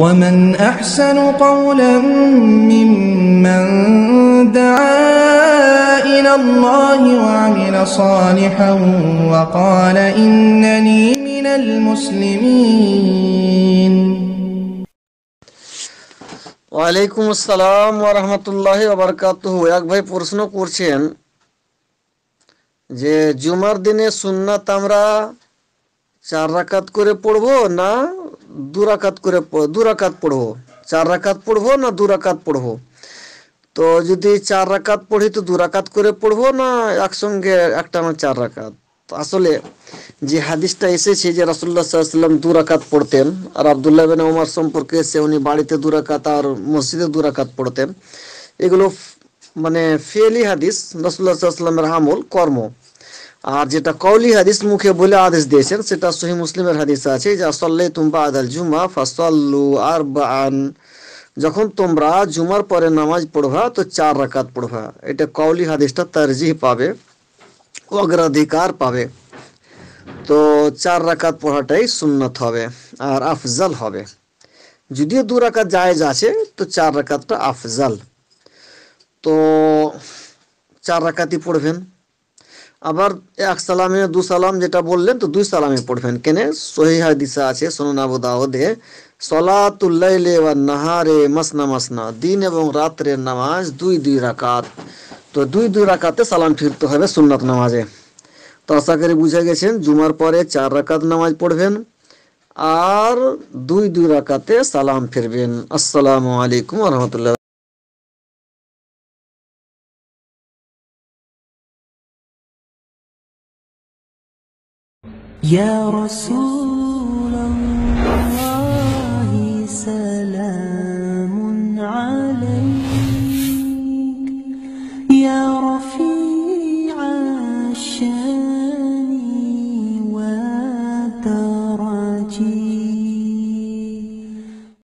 ومن أحسن قولا ممن دعا إلى الله وعمل صالحا وقال إنني من المسلمين ওয়ালাইকুম আসসালাম ওরহমতুল্লাহ ওবরকাত এক ভাই প্রশ্ন করছেন যে জুমার দিনে সুন্নাত আমরা চার রাকাত করে পড়বো না দুরাকাত করে দুরাকাত পড়বো চার রাকাত পড়বো না দুরাকাত পড়বো তো যদি চার রাকাত পড়ি তো দুরাকাত করে পড়বো না একসঙ্গে একটা না চার রাকাত আসলে যে হাদিসটা এসেছে যে রাসুল্লাহ সাল্লাম দুরাকাত পড়তেন আর আবদুল্লাহ বিন ওমার সম্পর্কে এসে উনি বাড়িতে দুরাকাত আর মসজিদে দুরাকাত পড়তেন এগুলো মানে ফেলি হাদিস রাসুল্লাহ সাল্লামের আমল কর্ম আর যেটা কৌলি হাদিস মুখে বলে আদেশ দিয়েছেন সেটা সহি মুসলিমের হাদিস আছে যে আসল্লে তুমা আদাল জুমা ফাসল্লু আর বান যখন তোমরা জুমার পরে নামাজ পড়বা তো চার রাকাত পড়বা এটা কৌলি হাদিসটা তারজিহ পাবে অগ্রাধিকার পাবে তো চার রাকাত পড়াটাই সুন্নত হবে আর আফজাল হবে যদিও দু রাকাত জায়েজ আছে তো চার রাকাতটা আফজাল তো চার রাকাতই পড়বেন আবার এক সালামে দু সালাম যেটা বললেন তো দুই সালামে পড়বেন কেন সহি দিশা আছে সোনন আবু দাউদে সলাতুল্লাইলে ওয়া নাহারে মাসনা মাসনা দিন এবং রাত্রের নামাজ দুই দুই রাকাত তো দুই দুই রাকাতে সালাম ফিরতে হবে সুন্নাত নামাজে তো আশা করি বুঝে গেছেন জুমার পরে চার রাকাত নামাজ পড়বেন আর দুই দুই রাকাতে সালাম ফিরবেন আসসালামু আলাইকুম রহমতুল্লাহ يا رسول